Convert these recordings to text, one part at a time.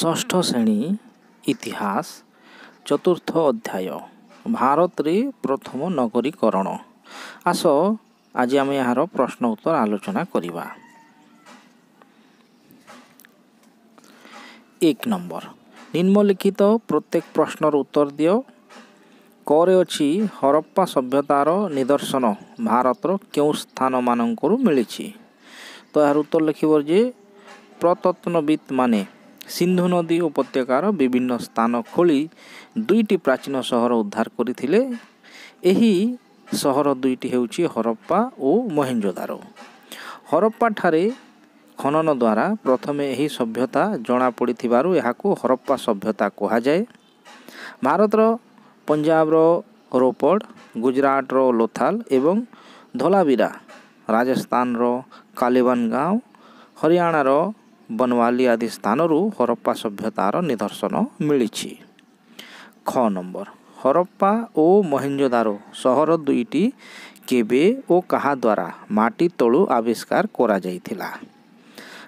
ଷଷ୍ଠ ଶ୍ରେଣୀ ଇତିହାସ ଚତୁର୍ଥ ଅଧ୍ୟାୟ ଭାରତରେ ପ୍ରଥମ ନଗରୀକରଣ ଆସ ଆଜି ଆମେ ଏହାର ପ୍ରଶ୍ନ ଉତ୍ତର ଆଲୋଚନା କରିବା ଏକ ନମ୍ବର ନିମ୍ନଲିଖିତ ପ୍ରତ୍ୟେକ ପ୍ରଶ୍ନର ଉତ୍ତର ଦିଅ କରେ ଅଛି ହରପ୍ପା ସଭ୍ୟତାର ନିଦର୍ଶନ ଭାରତର କେଉଁ ସ୍ଥାନମାନଙ୍କରୁ ମିଳିଛି ତ ଏହାର ଉତ୍ତର ଲେଖିବ ଯେ ପ୍ରତତ୍ନବିତ୍ମାନେ সিন্ধু ନଦୀ ଉପତ୍ୟକାର ବିଭିନ୍ନ ସ୍ଥାନ ଖୋଳି ଦୁଇଟି ପ୍ରାଚୀନ ସହର ଉଦ୍ଧାର କରିଥିଲେ ଏହି ସହର ଦୁଇଟି ହେଉଛି ହରପ୍ପା ଓ ମହେଞ୍ଜୋଦାରୋ ହରପ୍ପାଠାରେ ଖନନ ଦ୍ୱାରା ପ୍ରଥମେ ଏହି ସଭ୍ୟତା ଜଣାପଡ଼ିଥିବାରୁ ଏହାକୁ ହରପ୍ପା ସଭ୍ୟତା କୁହାଯାଏ ଭାରତର ପଞ୍ଜାବର ରୋପଡ଼ ଗୁଜରାଟର ଲୋଥାଲ ଏବଂ ଧୋଲାବିରା ରାଜସ୍ଥାନର କାଲିବାନ ଗାଁଓ ହରିୟାଣାର ବନୱାଲି ଆଦି ସ୍ଥାନରୁ ହରପ୍ପା ସଭ୍ୟତାର ନିଦର୍ଶନ ମିଳିଛି ଖ ନମ୍ବର ହରପ୍ପା ଓ ମହେଞ୍ଜଦାରୁ ସହର ଦୁଇଟି କେବେ ଓ କାହା ଦ୍ୱାରା ମାଟି ତଳୁ ଆବିଷ୍କାର କରାଯାଇଥିଲା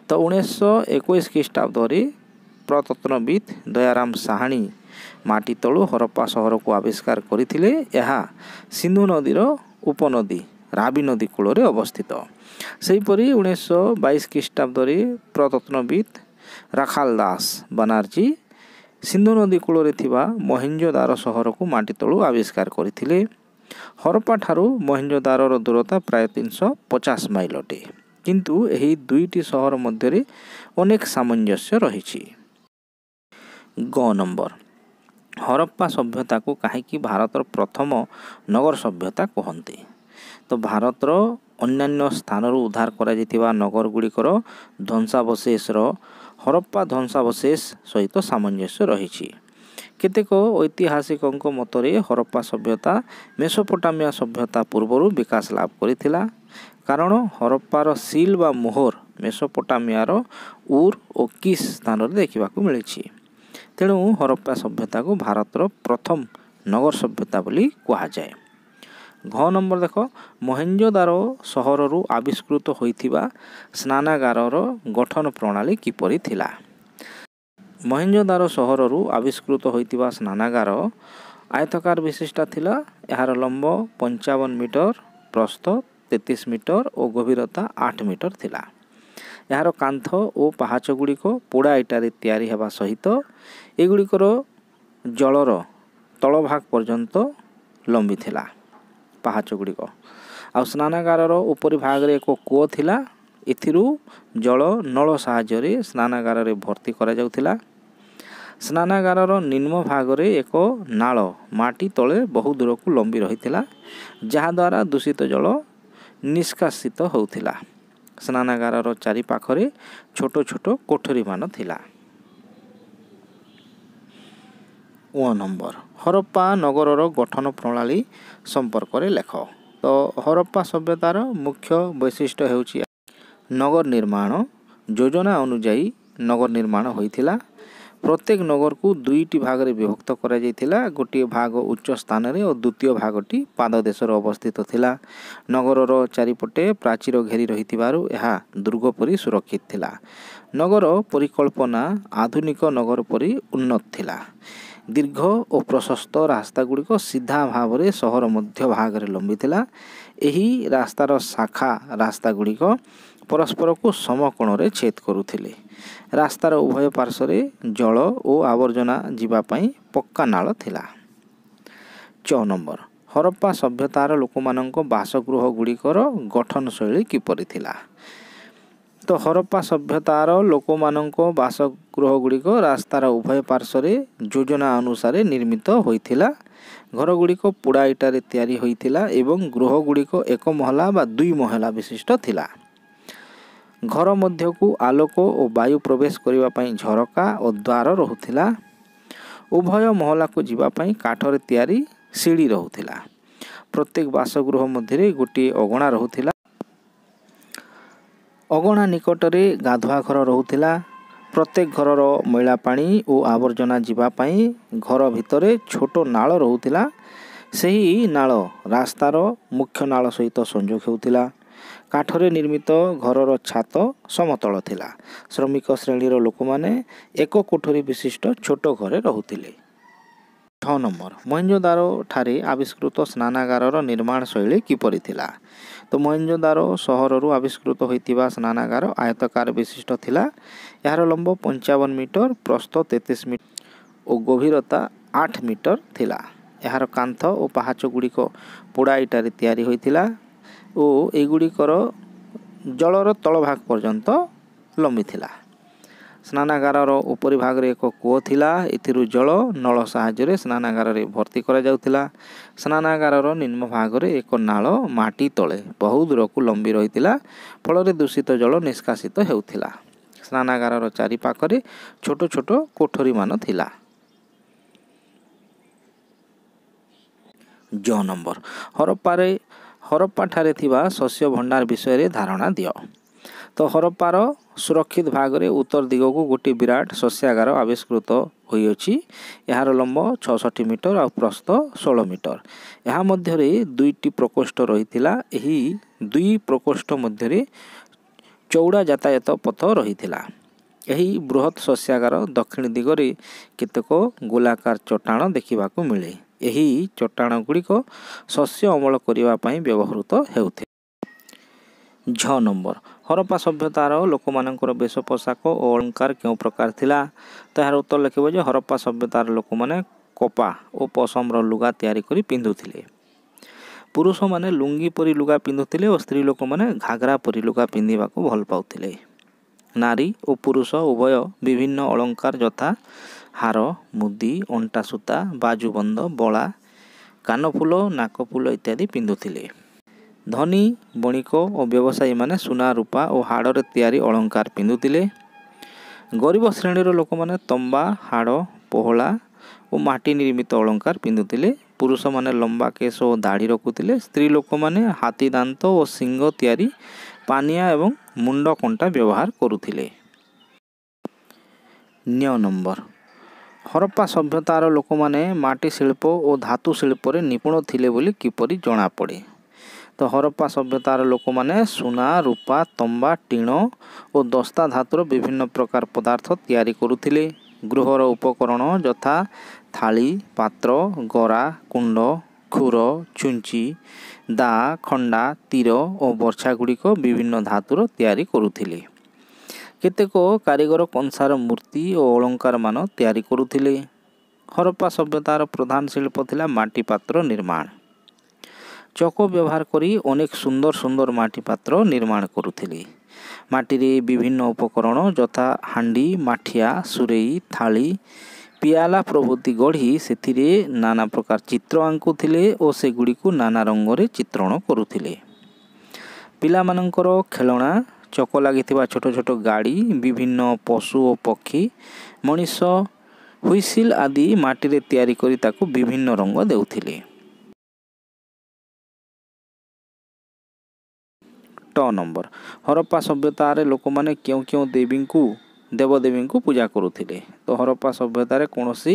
ତ ଉଣେଇଶହ ଏକୋଇଶ ଖ୍ରୀଷ୍ଟାବ୍ଦରେ ପ୍ରତତ୍ନବିତ୍ ଦୟାରାମ ସାହାଣୀ ମାଟି ତଳୁ ହରପ୍ପା ସହରକୁ ଆବିଷ୍କାର କରିଥିଲେ ଏହା ସିନ୍ଧୁ ନଦୀର ଉପନଦୀ ରାବି ନଦୀ କୂଳରେ ଅବସ୍ଥିତ ସେହିପରି ଉଣେଇଶହ ବାଇଶ ଖ୍ରୀଷ୍ଟାବ୍ଦରେ ପ୍ରତତ୍ନବିତ୍ ରାଖାଲ ଦାସ ବାନାର୍ଜୀ ସିନ୍ଧୁ ନଦୀ କୂଳରେ ଥିବା ମହେଞ୍ଜଦାର ସହରକୁ ମାଟି ତଳୁ ଆବିଷ୍କାର କରିଥିଲେ ହରପା ଠାରୁ ମହେଞ୍ଜଦାରର ଦୂରତା ପ୍ରାୟ ତିନିଶହ ପଚାଶ ମାଇଲ ଅଟେ କିନ୍ତୁ ଏହି ଦୁଇଟି ସହର ମଧ୍ୟରେ ଅନେକ ସାମଞ୍ଜସ୍ୟ ରହିଛି ଗ ନମ୍ବର ହରପ୍ପା ସଭ୍ୟତାକୁ କାହିଁକି ଭାରତର ପ୍ରଥମ ନଗର ସଭ୍ୟତା କୁହନ୍ତି ତ ଭାରତର ଅନ୍ୟାନ୍ୟ ସ୍ଥାନରୁ ଉଦ୍ଧାର କରାଯାଇଥିବା ନଗରଗୁଡ଼ିକର ଧ୍ୱଂସାବଶେଷର ହରପ୍ପା ଧ୍ୱଂସାବଶେଷ ସହିତ ସାମଞ୍ଜସ୍ୟ ରହିଛି କେତେକ ଐତିହାସିକଙ୍କ ମତରେ ହରପ୍ପା ସଭ୍ୟତା ମେସୋପଟାମିଆ ସଭ୍ୟତା ପୂର୍ବରୁ ବିକାଶ ଲାଭ କରିଥିଲା କାରଣ ହରପ୍ପାର ସିଲ୍ ବା ମୋହର ମେସୋପଟାମିଆର ଉର୍ ଓ କିସ୍ ସ୍ଥାନରେ ଦେଖିବାକୁ ମିଳିଛି ତେଣୁ ହରପ୍ପା ସଭ୍ୟତାକୁ ଭାରତର ପ୍ରଥମ ନଗର ସଭ୍ୟତା ବୋଲି କୁହାଯାଏ ଘ ନମ୍ବର ଦେଖ ମହେଞ୍ଜୋଦାର ସହରରୁ ଆବିଷ୍କୃତ ହୋଇଥିବା ସ୍ନାନାଗାରର ଗଠନ ପ୍ରଣାଳୀ କିପରି ଥିଲା ମହେଞ୍ଜୋଦାର ସହରରୁ ଆବିଷ୍କୃତ ହୋଇଥିବା ସ୍ନାନାଗାର ଆୟତକାର ବିଶିଷ୍ଟ ଥିଲା ଏହାର ଲମ୍ବ ପଞ୍ଚାବନ ମିଟର ପ୍ରସ୍ଥ ତେତିଶ ମିଟର ଓ ଗଭୀରତା ଆଠ ମିଟର ଥିଲା ଏହାର କାନ୍ଥ ଓ ପାହାଚଗୁଡ଼ିକ ପୋଡ଼ା ଇଟାରେ ତିଆରି ହେବା ସହିତ ଏଗୁଡ଼ିକର ଜଳର ତଳଭାଗ ପର୍ଯ୍ୟନ୍ତ ଲମ୍ବି ଥିଲା ପାହାଚ ଗୁଡ଼ିକ ଆଉ ସ୍ନାନାଗାରର ଉପରି ଭାଗରେ ଏକ କୂଅ ଥିଲା ଏଥିରୁ ଜଳ ନଳ ସାହାଯ୍ୟରେ ସ୍ନାନାଗାରରେ ଭର୍ତ୍ତି କରାଯାଉଥିଲା ସ୍ନାନାଗାରର ନିମ୍ନ ଭାଗରେ ଏକ ନାଳ ମାଟି ତଳେ ବହୁ ଦୂରକୁ ଲମ୍ବି ରହିଥିଲା ଯାହାଦ୍ୱାରା ଦୂଷିତ ଜଳ ନିଷ୍କାସିତ ହେଉଥିଲା ସ୍ନାନାଗାରର ଚାରିପାଖରେ ଛୋଟ ଛୋଟ କୋଠରୀମାନ ଥିଲା ଓ ନମ୍ବର ହରପ୍ପା ନଗରର ଗଠନ ପ୍ରଣାଳୀ ସମ୍ପର୍କରେ ଲେଖ ତ ହରପ୍ପା ସଭ୍ୟତାର ମୁଖ୍ୟ ବୈଶିଷ୍ଟ୍ୟ ହେଉଛି ନଗର ନିର୍ମାଣ ଯୋଜନା ଅନୁଯାୟୀ ନଗର ନିର୍ମାଣ ହୋଇଥିଲା ପ୍ରତ୍ୟେକ ନଗରକୁ ଦୁଇଟି ଭାଗରେ ବିଭକ୍ତ କରାଯାଇଥିଲା ଗୋଟିଏ ଭାଗ ଉଚ୍ଚ ସ୍ଥାନରେ ଓ ଦ୍ୱିତୀୟ ଭାଗଟି ପାଦଦେଶରେ ଅବସ୍ଥିତ ଥିଲା ନଗରର ଚାରିପଟେ ପ୍ରାଚୀର ଘେରି ରହିଥିବାରୁ ଏହା ଦୁର୍ଗ ପରି ସୁରକ୍ଷିତ ଥିଲା ନଗର ପରିକଳ୍ପନା ଆଧୁନିକ ନଗର ପରି ଉନ୍ନତ ଥିଲା ଦୀର୍ଘ ଓ ପ୍ରଶସ୍ତ ରାସ୍ତାଗୁଡ଼ିକ ସିଧା ଭାବରେ ସହର ମଧ୍ୟ ଭାଗରେ ଲମ୍ବିଥିଲା ଏହି ରାସ୍ତାର ଶାଖା ରାସ୍ତାଗୁଡ଼ିକ ପରସ୍ପରକୁ ସମକୋଣରେ ଛେଦ କରୁଥିଲେ ରାସ୍ତାର ଉଭୟ ପାର୍ଶ୍ୱରେ ଜଳ ଓ ଆବର୍ଜନା ଯିବା ପାଇଁ ପକ୍କା ନାଳ ଥିଲା ଛଅ ନମ୍ବର ହରପ୍ପା ସଭ୍ୟତାର ଲୋକମାନଙ୍କ ବାସଗୃହ ଗୁଡ଼ିକର ଗଠନ ଶୈଳୀ କିପରି ଥିଲା ତ ହରପ୍ପା ସଭ୍ୟତାର ଲୋକମାନଙ୍କ ବାସଗୃହ ଗୁଡ଼ିକ ରାସ୍ତାର ଉଭୟ ପାର୍ଶ୍ୱରେ ଯୋଜନା ଅନୁସାରେ ନିର୍ମିତ ହୋଇଥିଲା ଘରଗୁଡ଼ିକ ପୋଡ଼ା ଇଟାରେ ତିଆରି ହୋଇଥିଲା ଏବଂ ଗୃହଗୁଡ଼ିକ ଏକ ମହଲା ବା ଦୁଇ ମହଲା ବିଶିଷ୍ଟ ଥିଲା ଘର ମଧ୍ୟକୁ ଆଲୋକ ଓ ବାୟୁ ପ୍ରବେଶ କରିବା ପାଇଁ ଝରକା ଓ ଦ୍ୱାର ରହୁଥିଲା ଉଭୟ ମହଲାକୁ ଯିବା ପାଇଁ କାଠରେ ତିଆରି ସିଡ଼ି ରହୁଥିଲା ପ୍ରତ୍ୟେକ ବାସଗୃହ ମଧ୍ୟରେ ଗୋଟିଏ ଅଗଣା ରହୁଥିଲା ଅଗଣା ନିକଟରେ ଗାଧୁଆ ଘର ରହୁଥିଲା ପ୍ରତ୍ୟେକ ଘରର ମଇଳା ପାଣି ଓ ଆବର୍ଜନା ଯିବା ପାଇଁ ଘର ଭିତରେ ଛୋଟ ନାଳ ରହୁଥିଲା ସେହି ନାଳ ରାସ୍ତାର ମୁଖ୍ୟ ନାଳ ସହିତ ସଂଯୋଗ ହେଉଥିଲା କାଠରେ ନିର୍ମିତ ଘରର ଛାତ ସମତଳ ଥିଲା ଶ୍ରମିକ ଶ୍ରେଣୀର ଲୋକମାନେ ଏକ କୋଠରୀ ବିଶିଷ୍ଟ ଛୋଟ ଘରେ ରହୁଥିଲେ ଛଅ ନମ୍ବର ମହେଞ୍ଜଦାର ଠାରେ ଆବିଷ୍କୃତ ସ୍ନାନାଗାରର ନିର୍ମାଣ ଶୈଳୀ କିପରି ଥିଲା तो मोहेजोदारो सहर आविष्कृत होता स्नानगार आयतकार विशिष्ट था यार लंब पंचावन मीटर प्रस्त तेतीस मीटर और गभीरता आठ मीटर थिला यार कांथ और पहाच गुड़िक पोड़ाईटार या गुड़िकर जलर तलभाग पर्यत लंबी ସ୍ନାନାଗାରର ଉପରି ଭାଗରେ ଏକ କୂଅ ଥିଲା ଏଥିରୁ ଜଳ ନଳ ସାହାଯ୍ୟରେ ସ୍ନାନାଗାରରେ ଭର୍ତ୍ତି କରାଯାଉଥିଲା ସ୍ନାନାଗାରର ନିମ୍ନ ଭାଗରେ ଏକ ନାଳ ମାଟି ତଳେ ବହୁ ଦୂରକୁ ଲମ୍ବି ରହିଥିଲା ଫଳରେ ଦୂଷିତ ଜଳ ନିଷ୍କାସିତ ହେଉଥିଲା ସ୍ନାନାଗାରର ଚାରିପାଖରେ ଛୋଟ ଛୋଟ କୋଠରୀମାନ ଥିଲା ଜ ନମ୍ବର ହରପାରେ ହରପ୍ପାଠାରେ ଥିବା ଶସ୍ୟ ଭଣ୍ଡାର ବିଷୟରେ ଧାରଣା ଦିଅ ତ ହରପ୍ପାର ସୁରକ୍ଷିତ ଭାଗରେ ଉତ୍ତର ଦିଗକୁ ଗୋଟିଏ ବିରାଟ ଶସ୍ୟାଗାର ଆବିଷ୍କୃତ ହୋଇଅଛି ଏହାର ଲମ୍ବ ଛଅଷଠି ମିଟର ଆଉ ପ୍ରସ୍ତ ଷୋହଳ ମିଟର ଏହା ମଧ୍ୟରେ ଦୁଇଟି ପ୍ରକୋଷ୍ଠ ରହିଥିଲା ଏହି ଦୁଇ ପ୍ରକୋଷ୍ଠ ମଧ୍ୟରେ ଚଉଡ଼ା ଯାତାୟାତ ପଥ ରହିଥିଲା ଏହି ବୃହତ ଶସ୍ୟାଗାର ଦକ୍ଷିଣ ଦିଗରେ କେତେକ ଗୋଲାକାର ଚଟାଣ ଦେଖିବାକୁ ମିଳେ ଏହି ଚଟାଣ ଗୁଡ଼ିକ ଶସ୍ୟ ଅମଳ କରିବା ପାଇଁ ବ୍ୟବହୃତ ହେଉଥିଲା ଝ ନମ୍ବର ହରପ୍ପା ସଭ୍ୟତାର ଲୋକମାନଙ୍କର ବେଶ ପୋଷାକ ଓ ଅଳଙ୍କାର କେଉଁ ପ୍ରକାର ଥିଲା ତାହାର ଉତ୍ତର ଲେଖିବ ଯେ ହରପ୍ପା ସଭ୍ୟତାର ଲୋକମାନେ କପା ଓ ପଶମର ଲୁଗା ତିଆରି କରି ପିନ୍ଧୁଥିଲେ ପୁରୁଷମାନେ ଲୁଙ୍ଗି ପରି ଲୁଗା ପିନ୍ଧୁଥିଲେ ଓ ସ୍ତ୍ରୀ ଲୋକମାନେ ଘାଗରା ପରି ଲୁଗା ପିନ୍ଧିବାକୁ ଭଲ ପାଉଥିଲେ ନାରୀ ଓ ପୁରୁଷ ଉଭୟ ବିଭିନ୍ନ ଅଳଙ୍କାର ଯଥା ହାର ମୁଦି ଅଣ୍ଟା ସୂତା ବାଜୁବନ୍ଧ ବଳା କାନଫୁଲ ନାକଫୁଲ ଇତ୍ୟାଦି ପିନ୍ଧୁଥିଲେ ଧନୀ ବଣିକ ଓ ବ୍ୟବସାୟୀମାନେ ସୁନା ରୂପା ଓ ହାଡ଼ରେ ତିଆରି ଅଳଙ୍କାର ପିନ୍ଧୁଥିଲେ ଗରିବ ଶ୍ରେଣୀର ଲୋକମାନେ ତମ୍ବା ହାଡ଼ ପୋହଳା ଓ ମାଟି ନିର୍ମିତ ଅଳଙ୍କାର ପିନ୍ଧୁଥିଲେ ପୁରୁଷମାନେ ଲମ୍ବା କେଶ ଓ ଦାଢ଼ି ରଖୁଥିଲେ ସ୍ତ୍ରୀ ଲୋକମାନେ ହାତୀ ଦାନ୍ତ ଓ ଶିଙ୍ଗ ତିଆରି ପାନିଆ ଏବଂ ମୁଣ୍ଡ କଣ୍ଟା ବ୍ୟବହାର କରୁଥିଲେ ନିଅ ନମ୍ବର ହରପ୍ପା ସଭ୍ୟତାର ଲୋକମାନେ ମାଟି ଶିଳ୍ପ ଓ ଧାତୁ ଶିଳ୍ପରେ ନିପୁଣ ଥିଲେ ବୋଲି କିପରି ଜଣାପଡ଼େ ତ ହରପ୍ପା ସଭ୍ୟତାର ଲୋକମାନେ ସୁନା ରୂପା ତମ୍ବା ଟିଣ ଓ ଦସ୍ତା ଧାତୁର ବିଭିନ୍ନ ପ୍ରକାର ପଦାର୍ଥ ତିଆରି କରୁଥିଲେ ଗୃହର ଉପକରଣ ଯଥା ଥାଳି ପାତ୍ର ଗରା କୁଣ୍ଡ କ୍ଷୁର ଛୁଞ୍ଚି ଦା ଖଣ୍ଡା ତୀର ଓ ବର୍ଷାଗୁଡ଼ିକ ବିଭିନ୍ନ ଧାତୁର ତିଆରି କରୁଥିଲେ କେତେକ କାରିଗର କଂସାର ମୂର୍ତ୍ତି ଓ ଅଳଙ୍କାରମାନ ତିଆରି କରୁଥିଲେ ହରପ୍ପା ସଭ୍ୟତାର ପ୍ରଧାନ ଶିଳ୍ପ ଥିଲା ମାଟି ପାତ୍ର ନିର୍ମାଣ ଚକ ବ୍ୟବହାର କରି ଅନେକ ସୁନ୍ଦର ସୁନ୍ଦର ମାଟି ପାତ୍ର ନିର୍ମାଣ କରୁଥିଲେ ମାଟିରେ ବିଭିନ୍ନ ଉପକରଣ ଯଥା ହାଣ୍ଡି ମାଠିଆ ସୁରେଇ ଥାଳି ପିଆଲା ପ୍ରଭୃତି ଗଢ଼ି ସେଥିରେ ନାନା ପ୍ରକାର ଚିତ୍ର ଆଙ୍କୁଥିଲେ ଓ ସେଗୁଡ଼ିକୁ ନାନା ରଙ୍ଗରେ ଚିତ୍ରଣ କରୁଥିଲେ ପିଲାମାନଙ୍କର ଖେଳଣା ଚକ ଲାଗିଥିବା ଛୋଟ ଛୋଟ ଗାଡ଼ି ବିଭିନ୍ନ ପଶୁ ଓ ପକ୍ଷୀ ମଣିଷ ହୁଇସିଲ୍ ଆଦି ମାଟିରେ ତିଆରି କରି ତାକୁ ବିଭିନ୍ନ ରଙ୍ଗ ଦେଉଥିଲେ ଆଠ ନମ୍ବର ହରପ୍ପା ସଭ୍ୟତାରେ ଲୋକମାନେ କେଉଁ କେଉଁ ଦେବୀଙ୍କୁ ଦେବଦେବୀଙ୍କୁ ପୂଜା କରୁଥିଲେ ତ ହରପ୍ପା ସଭ୍ୟତାରେ କୌଣସି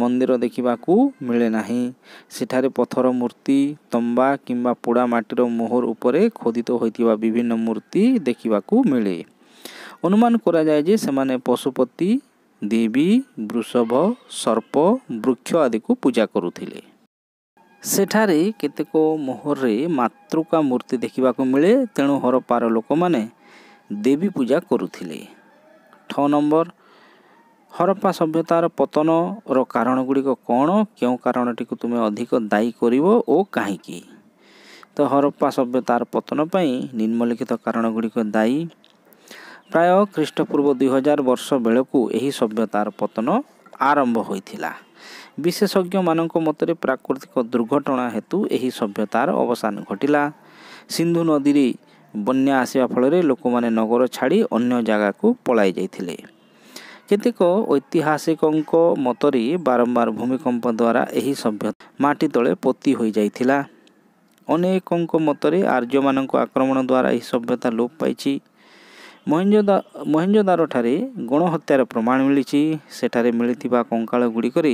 ମନ୍ଦିର ଦେଖିବାକୁ ମିଳେ ନାହିଁ ସେଠାରେ ପଥର ମୂର୍ତ୍ତି ତମ୍ବା କିମ୍ବା ପୋଡ଼ା ମାଟିର ମୋହର ଉପରେ ଖୋଦିତ ହୋଇଥିବା ବିଭିନ୍ନ ମୂର୍ତ୍ତି ଦେଖିବାକୁ ମିଳେ ଅନୁମାନ କରାଯାଏ ଯେ ସେମାନେ ପଶୁପତି ଦେବୀ ବୃଷଭ ସର୍ପ ବୃକ୍ଷ ଆଦିକୁ ପୂଜା କରୁଥିଲେ ସେଠାରେ କେତେକ ମୋହରରେ ମାତୃକା ମୂର୍ତ୍ତି ଦେଖିବାକୁ ମିଳେ ତେଣୁ ହରପାର ଲୋକମାନେ ଦେବୀ ପୂଜା କରୁଥିଲେ ଛଅ ନମ୍ବର ହରପ୍ପା ସଭ୍ୟତାର ପତନର କାରଣ ଗୁଡ଼ିକ କ'ଣ କେଉଁ କାରଣଟିକୁ ତୁମେ ଅଧିକ ଦାୟୀ କରିବ ଓ କାହିଁକି ତ ହରପ୍ପା ସଭ୍ୟତାର ପତନ ପାଇଁ ନିମ୍ନଲିଖିତ କାରଣ ଗୁଡ଼ିକ ଦାୟୀ ପ୍ରାୟ ଖ୍ରୀଷ୍ଟପୂର୍ବ ଦୁଇହଜାର ବର୍ଷ ବେଳକୁ ଏହି ସଭ୍ୟତାର ପତନ ଆରମ୍ଭ ହୋଇଥିଲା ବିଶେଷଜ୍ଞମାନଙ୍କ ମତରେ ପ୍ରାକୃତିକ ଦୁର୍ଘଟଣା ହେତୁ ଏହି ସଭ୍ୟତାର ଅବସାନ ଘଟିଲା ସିନ୍ଧୁ ନଦୀରେ ବନ୍ୟା ଆସିବା ଫଳରେ ଲୋକମାନେ ନଗର ଛାଡ଼ି ଅନ୍ୟ ଜାଗାକୁ ପଳାଇ ଯାଇଥିଲେ କେତେକ ଐତିହାସିକଙ୍କ ମତରେ ବାରମ୍ବାର ଭୂମିକମ୍ପ ଦ୍ୱାରା ଏହି ସଭ୍ୟତା ମାଟି ତଳେ ପୋତି ହୋଇଯାଇଥିଲା ଅନେକଙ୍କ ମତରେ ଆର୍ଯ୍ୟମାନଙ୍କ ଆକ୍ରମଣ ଦ୍ୱାରା ଏହି ସଭ୍ୟତା ଲୋପ ପାଇଛି ମହେଞ୍ଜଦା ମହେଞ୍ଜଦାରଠାରେ ଗଣହତ୍ୟାର ପ୍ରମାଣ ମିଳିଛି ସେଠାରେ ମିଳିଥିବା କଙ୍କାଳଗୁଡ଼ିକରେ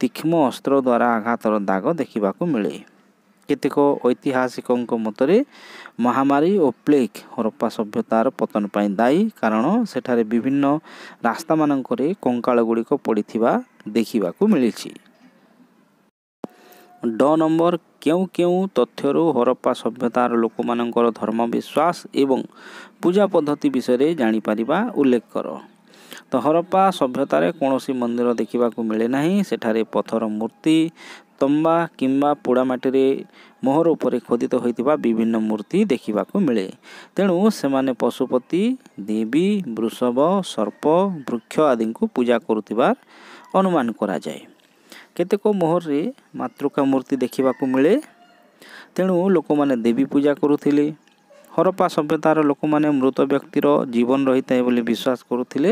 ତୀକ୍ଷ୍ମ ଅସ୍ତ୍ର ଦ୍ୱାରା ଆଘାତର ଦାଗ ଦେଖିବାକୁ ମିଳେ କେତେକ ଐତିହାସିକଙ୍କ ମତରେ ମହାମାରୀ ଓ ପ୍ଲେକ୍ ହରପ୍ପା ସଭ୍ୟତାର ପତନ ପାଇଁ ଦାୟୀ କାରଣ ସେଠାରେ ବିଭିନ୍ନ ରାସ୍ତାମାନଙ୍କରେ କଙ୍କାଳଗୁଡ଼ିକ ପଡ଼ିଥିବା ଦେଖିବାକୁ ମିଳିଛି ଡ ନମ୍ବର କେଉଁ କେଉଁ ତଥ୍ୟରୁ ହରପ୍ପା ସଭ୍ୟତାର ଲୋକମାନଙ୍କର ଧର୍ମବିଶ୍ୱାସ ଏବଂ ପୂଜା ପଦ୍ଧତି ବିଷୟରେ ଜାଣିପାରିବା ଉଲ୍ଲେଖ କର ତ ହରପ୍ପା ସଭ୍ୟତାରେ କୌଣସି ମନ୍ଦିର ଦେଖିବାକୁ ମିଳେ ନାହିଁ ସେଠାରେ ପଥର ମୂର୍ତ୍ତି ତମ୍ବା କିମ୍ବା ପୋଡ଼ାମାଟିରେ ମୋହର ଉପରେ ଖୋଦିତ ହୋଇଥିବା ବିଭିନ୍ନ ମୂର୍ତ୍ତି ଦେଖିବାକୁ ମିଳେ ତେଣୁ ସେମାନେ ପଶୁପତି ଦେବୀ ବୃଷଭ ସର୍ପ ବୃକ୍ଷ ଆଦିଙ୍କୁ ପୂଜା କରୁଥିବାର ଅନୁମାନ କରାଯାଏ କେତେକ ମୋହରରେ ମାତୃକା ମୂର୍ତ୍ତି ଦେଖିବାକୁ ମିଳେ ତେଣୁ ଲୋକମାନେ ଦେବୀ ପୂଜା କରୁଥିଲେ হরପ୍ପା ସଭ୍ୟତାର ଲୋକମାନେ ମୃତ ବ୍ୟକ୍ତିର ଜୀବନ ରହିଥାଏ ବୋଲି ବିଶ୍ୱାସ କରୁଥିଲେ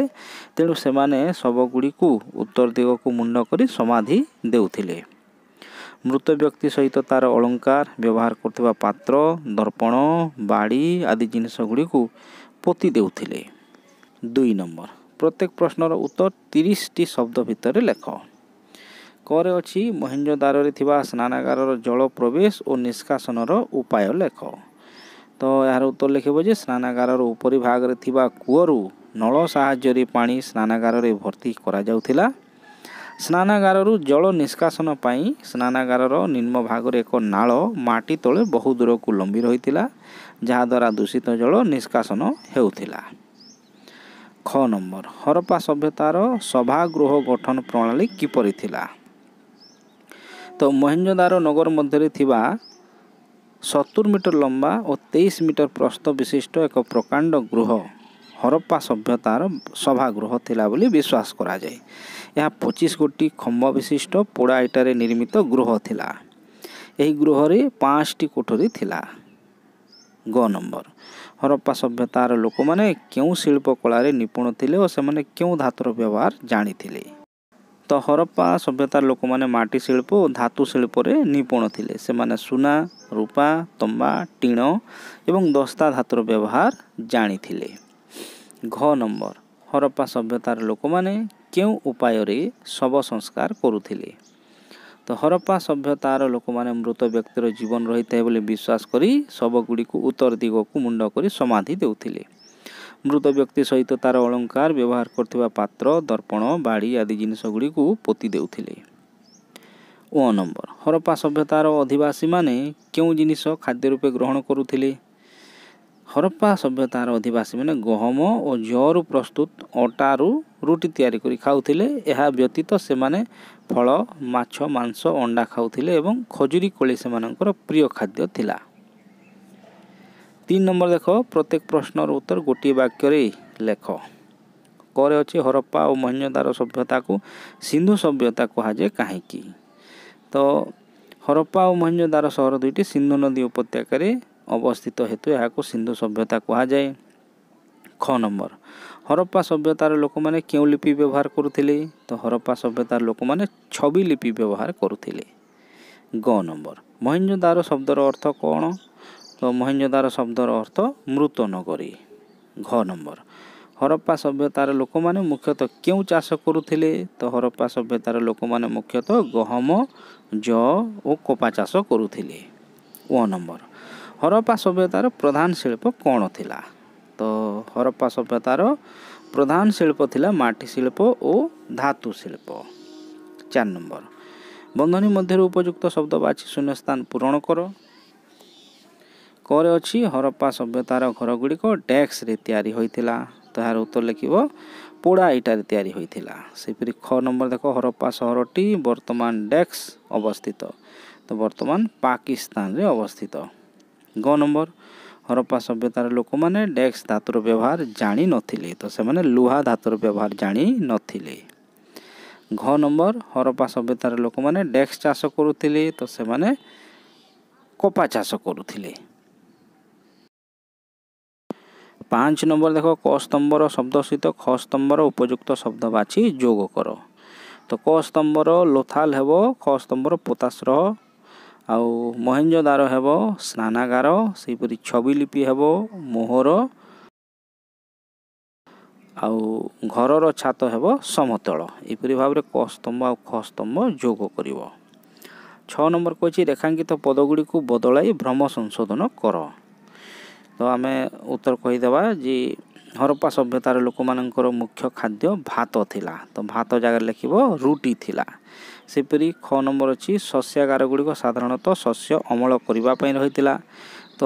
ତେଣୁ ସେମାନେ ଶବଗୁଡ଼ିକୁ ଉତ୍ତର ଦିଗକୁ ମୁଣ୍ଡ କରି ସମାଧି ଦେଉଥିଲେ ମୃତ ବ୍ୟକ୍ତି ସହିତ ତା'ର ଅଳଙ୍କାର ବ୍ୟବହାର କରୁଥିବା ପାତ୍ର ଦର୍ପଣ ବାଡ଼ି ଆଦି ଜିନିଷଗୁଡ଼ିକୁ ପୋତି ଦେଉଥିଲେ ଦୁଇ ନମ୍ବର ପ୍ରତ୍ୟେକ ପ୍ରଶ୍ନର ଉତ୍ତର ତିରିଶଟି ଶବ୍ଦ ଭିତରେ ଲେଖ କରେ ଅଛି ମହେଞ୍ଜୋଦାରରେ ଥିବା ସ୍ନାନାଗାରର ଜଳ ପ୍ରବେଶ ଓ ନିଷ୍କାସନର ଉପାୟ ଲେଖ ତ ଏହାର ଉତ୍ତର ଲେଖିବ ଯେ ସ୍ନାନାଗାରର ଉପରି ଭାଗରେ ଥିବା କୂଅରୁ ନଳ ସାହାଯ୍ୟରେ ପାଣି ସ୍ନାନାଗାରରେ ଭର୍ତ୍ତି କରାଯାଉଥିଲା ସ୍ନାନାଗାରରୁ ଜଳ ନିଷ୍କାସନ ପାଇଁ ସ୍ନାନାଗାରର ନିମ୍ନ ଭାଗରେ ଏକ ନାଳ ମାଟି ତଳେ ବହୁ ଦୂରକୁ ଲମ୍ବି ରହିଥିଲା ଯାହାଦ୍ୱାରା ଦୂଷିତ ଜଳ ନିଷ୍କାସନ ହେଉଥିଲା ଖ ନମ୍ବର ହରପ୍ପା ସଭ୍ୟତାର ସଭାଗୃହ ଗଠନ ପ୍ରଣାଳୀ କିପରି ଥିଲା ତ ମହେଞ୍ଜଦାର ନଗର ମଧ୍ୟରେ ଥିବା ସତୁରି ମିଟର ଲମ୍ବା ଓ ତେଇଶ ମିଟର ପ୍ରସ୍ତ ବିଶିଷ୍ଟ ଏକ ପ୍ରକାଣ୍ଡ ଗୃହ ହରପ୍ପା ସଭ୍ୟତାର ସଭାଗୃହ ଥିଲା ବୋଲି ବିଶ୍ୱାସ କରାଯାଏ ଏହା ପଚିଶ ଗୋଟି ଖମ୍ବ ବିଶିଷ୍ଟ ପୋଡ଼ା ଇଟାରେ ନିର୍ମିତ ଗୃହ ଥିଲା ଏହି ଗୃହରେ ପାଞ୍ଚଟି କୋଠରୀ ଥିଲା ଗ ନମ୍ବର ହରପ୍ପା ସଭ୍ୟତାର ଲୋକମାନେ କେଉଁ ଶିଳ୍ପକଳାରେ ନିପୁଣ ଥିଲେ ଓ ସେମାନେ କେଉଁ ଧାତୁର ବ୍ୟବହାର ଜାଣିଥିଲେ ତ ହରପ୍ପା ସଭ୍ୟତାର ଲୋକମାନେ ମାଟି ଶିଳ୍ପ ଓ ଧାତୁ ଶିଳ୍ପରେ ନିପୁଣ ଥିଲେ ସେମାନେ ସୁନା ରୂପା ତମ୍ବା ଟିଣ ଏବଂ ଦସ୍ତା ଧାତୁର ବ୍ୟବହାର ଜାଣିଥିଲେ ଘ ନମ୍ବର ହରପ୍ପା ସଭ୍ୟତାର ଲୋକମାନେ କେଉଁ ଉପାୟରେ ଶବ ସଂସ୍କାର କରୁଥିଲେ ତ ହରପ୍ପା ସଭ୍ୟତାର ଲୋକମାନେ ମୃତ ବ୍ୟକ୍ତିର ଜୀବନ ରହିଥାଏ ବୋଲି ବିଶ୍ୱାସ କରି ଶବଗୁଡ଼ିକୁ ଉତ୍ତର ଦିଗକୁ ମୁଣ୍ଡ କରି ସମାଧି ଦେଉଥିଲେ ମୃତ ବ୍ୟକ୍ତି ସହିତ ତାର ଅଳଙ୍କାର ବ୍ୟବହାର କରୁଥିବା ପାତ୍ର ଦର୍ପଣ ବାଡ଼ି ଆଦି ଜିନିଷଗୁଡ଼ିକୁ ପୋତି ଦେଉଥିଲେ ଓ ନମ୍ବର ହରପ୍ପା ସଭ୍ୟତାର ଅଧିବାସୀମାନେ କେଉଁ ଜିନିଷ ଖାଦ୍ୟ ରୂପେ ଗ୍ରହଣ କରୁଥିଲେ ହରପ୍ପା ସଭ୍ୟତାର ଅଧିବାସୀମାନେ ଗହମ ଓ ଜରୁ ପ୍ରସ୍ତୁତ ଅଟାରୁ ରୁଟି ତିଆରି କରି ଖାଉଥିଲେ ଏହା ବ୍ୟତୀତ ସେମାନେ ଫଳ ମାଛ ମାଂସ ଅଣ୍ଡା ଖାଉଥିଲେ ଏବଂ ଖଜୁରୀ କୋଳି ସେମାନଙ୍କର ପ୍ରିୟ ଖାଦ୍ୟ ଥିଲା তিন নম্বর দেখ প্রত্যেক প্রশ্নর উত্তর গোটিয়ে বাক্যরে লেখ করে ଅଛି ହରପ୍ପା ଓ ମହେଞ୍ଜୋଦାର ସଭ୍ୟତାକୁ ସିନ୍ଧୁ ସଭ୍ୟତା କୁହାଯାଏ କାହିଁକି ତ ହରପ୍ପା ଓ ମହେଞ୍ଜୋଦାର ସହର ଦୁଇଟି ସିନ୍ଧୁ ନଦୀ ଉପତ୍ୟକାରେ ଅବସ୍ଥିତ ହେତୁ ଏହାକୁ ସିନ୍ଧୁ ସଭ୍ୟତା କୁହାଯାଏ ଖ ନମ୍ବର ହରପ୍ପା ସଭ୍ୟତାର ଲୋକମାନେ କେଉଁ ଲିପି ବ୍ୟବହାର କରୁଥିଲେ ତ ହରପ୍ପା ସଭ୍ୟତାର ଲୋକମାନେ ଛବି ଲିପି ବ୍ୟବହାର କରୁଥିଲେ ଗ ନମ୍ବର ମହେଞ୍ଜୋଦାର ଶବ୍ଦର ଅର୍ଥ କ'ଣ ମହେଞ୍ଜଦାର ଶବ୍ଦର ଅର୍ଥ ମୃତ ନଗରୀ ଘ ନମ୍ବର ହରପ୍ପା ସଭ୍ୟତାର ଲୋକମାନେ ମୁଖ୍ୟତଃ କେଉଁ ଚାଷ କରୁଥିଲେ ତ ହରପ୍ପା ସଭ୍ୟତାର ଲୋକମାନେ ମୁଖ୍ୟତଃ ଗହମ ଜଅ ଓ କପା ଚାଷ କରୁଥିଲେ ଓ ନମ୍ବର ହରପ୍ପା ସଭ୍ୟତାର ପ୍ରଧାନ ଶିଳ୍ପ କ'ଣ ଥିଲା ତ ହରପ୍ପା ସଭ୍ୟତାର ପ୍ରଧାନ ଶିଳ୍ପ ଥିଲା ମାଟି ଶିଳ୍ପ ଓ ଧାତୁ ଶିଳ୍ପ ଚାରି ନମ୍ବର ବନ୍ଧନୀ ମଧ୍ୟରୁ ଉପଯୁକ୍ତ ଶବ୍ଦ ବାଛି ଶୂନ୍ୟ ସ୍ଥାନ ପୂରଣ କର କରେ ଅଛି ହରପ୍ପା ସଭ୍ୟତାର ଘରଗୁଡ଼ିକ ଡେକ୍ସରେ ତିଆରି ହୋଇଥିଲା ତ ଏହାର ଉତ୍ତର ଲେଖିବ ପୋଡ଼ା ଇଟାରେ ତିଆରି ହୋଇଥିଲା ସେହିପରି ଖ ନମ୍ବର ଦେଖ ହରପ୍ପା ସହରଟି ବର୍ତ୍ତମାନ ଡେକ୍ସ ଅବସ୍ଥିତ ତ ବର୍ତ୍ତମାନ ପାକିସ୍ତାନରେ ଅବସ୍ଥିତ ଗ ନମ୍ବର ହରପ୍ପା ସଭ୍ୟତାର ଲୋକମାନେ ଡେକ୍ସ ଧାତୁର ବ୍ୟବହାର ଜାଣିନଥିଲେ ତ ସେମାନେ ଲୁହା ଧାତୁର ବ୍ୟବହାର ଜାଣିନଥିଲେ ଘ ନମ୍ବର ହରପ୍ପା ସଭ୍ୟତାର ଲୋକମାନେ ଡେକ୍ସ ଚାଷ କରୁଥିଲେ ତ ସେମାନେ କପା ଚାଷ କରୁଥିଲେ ପାଞ୍ଚ ନମ୍ବର ଦେଖ କ ସ୍ତମ୍ଭର ଶବ୍ଦ ସହିତ ଖ ସ୍ତମ୍ଭର ଉପଯୁକ୍ତ ଶବ୍ଦ ବାଛି ଯୋଗ କର ତ କ ସ୍ତମ୍ଭର ଲୋଥାଲ ହେବ ଖ ସ୍ତମ୍ଭର ପୋତାଶ୍ର ଆଉ ମହେଞ୍ଜଦାର ହେବ ସ୍ନାନାଗାର ସେହିପରି ଛବିଲିପି ହେବ ମୋହର ଆଉ ଘରର ଛାତ ହେବ ସମତଳ ଏହିପରି ଭାବରେ କ ସ୍ତମ୍ଭ ଆଉ ଖ ସ୍ତମ୍ଭ ଯୋଗ କରିବ ଛଅ ନମ୍ବର କହିଛି ରେଖାଙ୍କିତ ପଦଗୁଡ଼ିକୁ ବଦଳାଇ ଭ୍ରମ ସଂଶୋଧନ କର ତ ଆମେ ଉତ୍ତର କହିଦେବା ଯେ ହରପ୍ପା ସଭ୍ୟତାର ଲୋକମାନଙ୍କର ମୁଖ୍ୟ ଖାଦ୍ୟ ଭାତ ଥିଲା ତ ଭାତ ଜାଗାରେ ଲେଖିବ ରୁଟି ଥିଲା ସେପରି ଖ ନମ୍ବର ଅଛି ଶସ୍ୟାଗାର ଗୁଡ଼ିକ ସାଧାରଣତଃ ଶସ୍ୟ ଅମଳ କରିବା ପାଇଁ ରହିଥିଲା ତ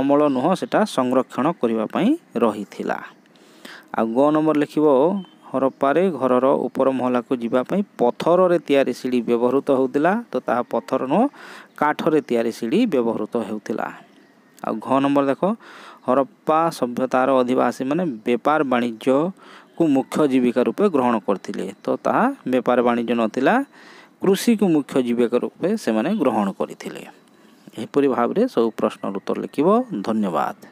ଅମଳ ନୁହଁ ସେଇଟା ସଂରକ୍ଷଣ କରିବା ପାଇଁ ରହିଥିଲା ଆଉ ଗ ନମ୍ବର ଲେଖିବ ହରପ୍ପାରେ ଘରର ଉପର ମହଲାକୁ ଯିବା ପାଇଁ ପଥରରେ ତିଆରି ସିଡ଼ି ବ୍ୟବହୃତ ହେଉଥିଲା ତ ତାହା ପଥର ନୁହଁ କାଠରେ ତିଆରି ସିଡ଼ି ବ୍ୟବହୃତ ହେଉଥିଲା ଆଉ ଘ ନମ୍ବର ଦେଖ ହରପ୍ପା ସଭ୍ୟତାର ଅଧିବାସୀମାନେ ବେପାର ବାଣିଜ୍ୟକୁ ମୁଖ୍ୟ ଜୀବିକା ରୂପେ ଗ୍ରହଣ କରିଥିଲେ ତ ତାହା ବେପାର ବାଣିଜ୍ୟ ନଥିଲା କୃଷିକୁ ମୁଖ୍ୟ ଜୀବିକା ରୂପେ ସେମାନେ ଗ୍ରହଣ କରିଥିଲେ ଏହିପରି ଭାବରେ ସବୁ ପ୍ରଶ୍ନର ଉତ୍ତର ଲେଖିବ ଧନ୍ୟବାଦ